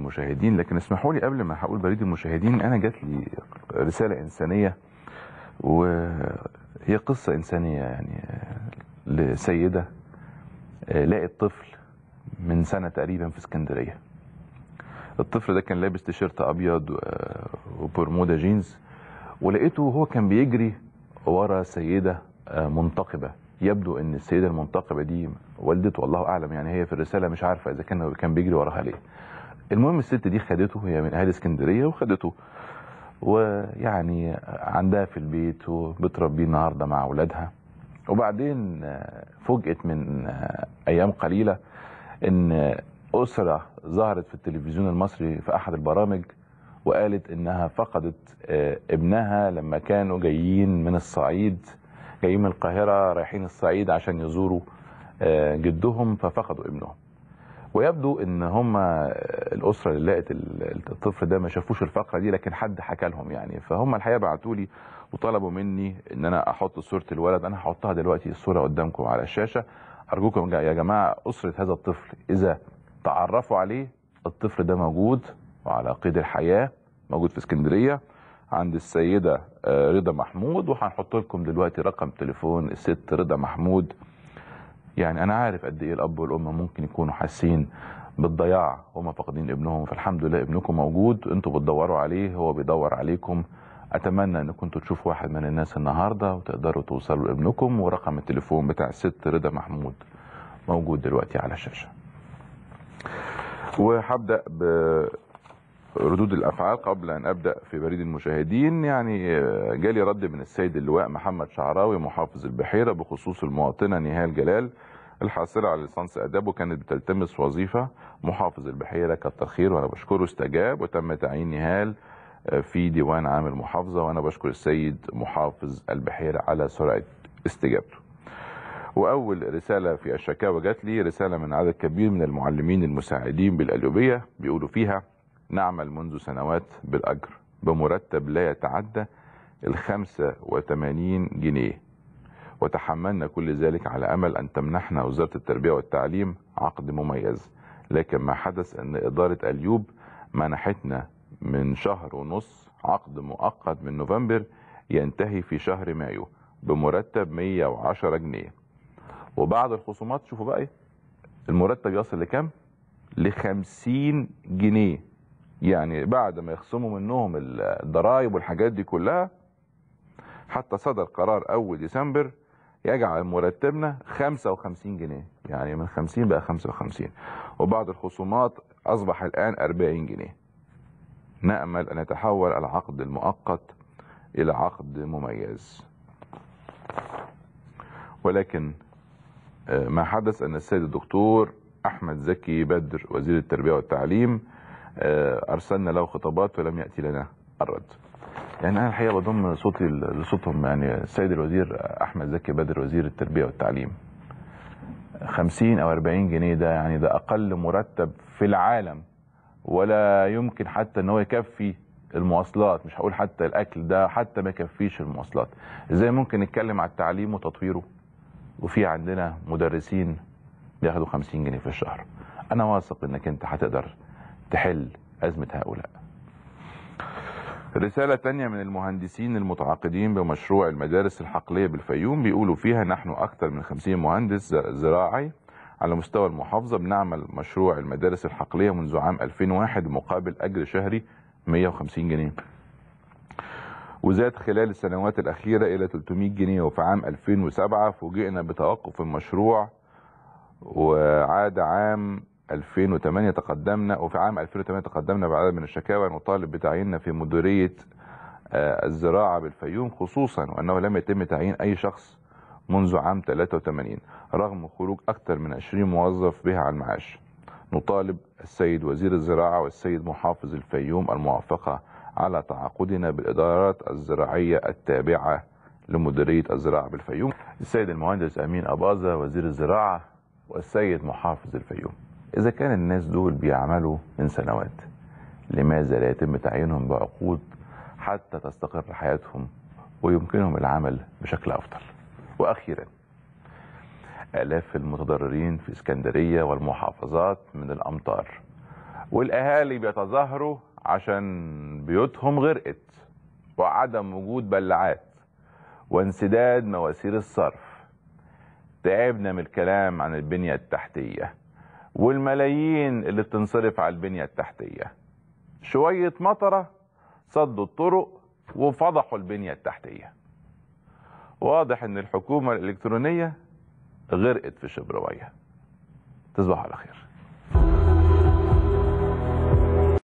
المشاهدين لكن اسمحوا لي قبل ما هقول بريد المشاهدين انا جات لي رساله انسانيه وهي قصه انسانيه يعني لسيده آه، لقت طفل من سنه تقريبا في اسكندريه الطفل ده كان لابس تيشيرت ابيض وبرمودا جينز ولقيته وهو كان بيجري ورا سيده آه، منتقبه يبدو ان السيده المنتقبه دي والدته والله اعلم يعني هي في الرساله مش عارفه اذا كان كان بيجري وراها ليه المهم الست دي خدته هي من اهل اسكندريه وخدته ويعني عندها في البيت وبتربيه النهارده مع اولادها وبعدين فوجئت من ايام قليله ان اسره ظهرت في التلفزيون المصري في احد البرامج وقالت انها فقدت ابنها لما كانوا جايين من الصعيد جايين من القاهره رايحين الصعيد عشان يزوروا جدهم ففقدوا ابنهم ويبدو ان هم الاسره اللي لقت الطفل ده ما شافوش الفقره دي لكن حد حكى لهم يعني فهم الحقيقه بعتوا لي وطلبوا مني ان انا احط صوره الولد انا هحطها دلوقتي الصوره قدامكم على الشاشه ارجوكم يا جماعه اسره هذا الطفل اذا تعرفوا عليه الطفل ده موجود وعلى قيد الحياه موجود في اسكندريه عند السيده آه، رضا محمود وهنحط لكم دلوقتي رقم تليفون الست رضا محمود يعني انا عارف قد ايه الاب والام ممكن يكونوا حاسين بالضياع هما فاقدين ابنهم فالحمد لله ابنكم موجود انتوا بتدوروا عليه هو بيدور عليكم اتمنى انكم تشوفوا واحد من الناس النهارده وتقدروا توصلوا لابنكم ورقم التليفون بتاع الست رضا محمود موجود دلوقتي على الشاشه وهبدا ب ردود الافعال قبل ان ابدا في بريد المشاهدين يعني آه، جالي رد من السيد اللواء محمد شعراوي محافظ البحيره بخصوص المواطنه نهال جلال الحاصله على ليسانس اداب وكانت بتلتمس وظيفه محافظ البحيره كتر خير وانا بشكره استجاب وتم تعيين نهال آه، في ديوان عام المحافظه وانا بشكر السيد محافظ البحيره على سرعه استجابته. واول رساله في الشكاوى جات لي رساله من عدد كبير من المعلمين المساعدين بالقليوبيه بيقولوا فيها نعمل منذ سنوات بالأجر بمرتب لا يتعدى الخمسة وثمانين جنيه وتحملنا كل ذلك على أمل أن تمنحنا وزارة التربية والتعليم عقد مميز لكن ما حدث أن إدارة أليوب منحتنا من شهر ونص عقد مؤقت من نوفمبر ينتهي في شهر مايو بمرتب 110 جنيه وبعد الخصومات شوفوا بقى ايه المرتب يصل لكام ل 50 جنيه يعني بعد ما يخصموا منهم الضرائب والحاجات دي كلها حتى صدر قرار اول ديسمبر يجعل مرتبنا 55 جنيه يعني من 50 بقى 55 وبعد الخصومات اصبح الان 40 جنيه نامل ان يتحول العقد المؤقت الى عقد مميز ولكن آه، ما حدث ان السيد الدكتور احمد زكي بدر وزير التربيه والتعليم آه، ارسلنا له خطابات ولم ياتي لنا الرد يعني انا الحقيقه بضم صوتي لصوتهم يعني السيد الوزير احمد زكي بدر وزير التربيه والتعليم 50 او 40 جنيه ده يعني ده اقل مرتب في العالم ولا يمكن حتى ان هو يكفي المواصلات مش هقول حتى الاكل ده حتى ما يكفيش المواصلات ازاي ممكن نتكلم على التعليم وتطويره وفي عندنا مدرسين بياخدوا 50 جنيه في الشهر انا واثق انك انت هتقدر تحل أزمة هؤلاء رسالة تانية من المهندسين المتعاقدين بمشروع المدارس الحقلية بالفيوم بيقولوا فيها نحن أكثر من 50 مهندس زراعي على مستوى المحافظة بنعمل مشروع المدارس الحقلية منذ عام 2001 مقابل أجر شهري 150 جنيه وزاد خلال السنوات الأخيرة إلى 300 جنيه وفي عام 2007 فوجئنا بتوقف المشروع وعاد عام 2008 تقدمنا وفي عام 2008 تقدمنا بعدد من الشكاوى نطالب بتعييننا في مديرية آه، الزراعة بالفيوم خصوصا وأنه لم يتم تعيين أي شخص منذ عام 83 رغم خروج أكثر من 20 موظف بها عن معاش نطالب السيد وزير الزراعة والسيد محافظ الفيوم الموافقة على تعاقدنا بالإدارات الزراعية التابعة لمديرية الزراعة بالفيوم السيد المهندس أمين أباظة وزير الزراعة والسيد محافظ الفيوم إذا كان الناس دول بيعملوا من سنوات لماذا لا يتم تعيينهم بعقود حتى تستقر حياتهم ويمكنهم العمل بشكل أفضل وأخيرا آلاف المتضررين في اسكندرية والمحافظات من الأمطار والأهالي بيتظاهروا عشان بيوتهم غرقت وعدم وجود بلعات وانسداد مواسير الصرف تعبنا من الكلام عن البنية التحتية والملايين اللي بتنصرف على البنية التحتية شوية مطرة صدوا الطرق وفضحوا البنية التحتية واضح ان الحكومة الالكترونية غرقت في شبروية تصبح على خير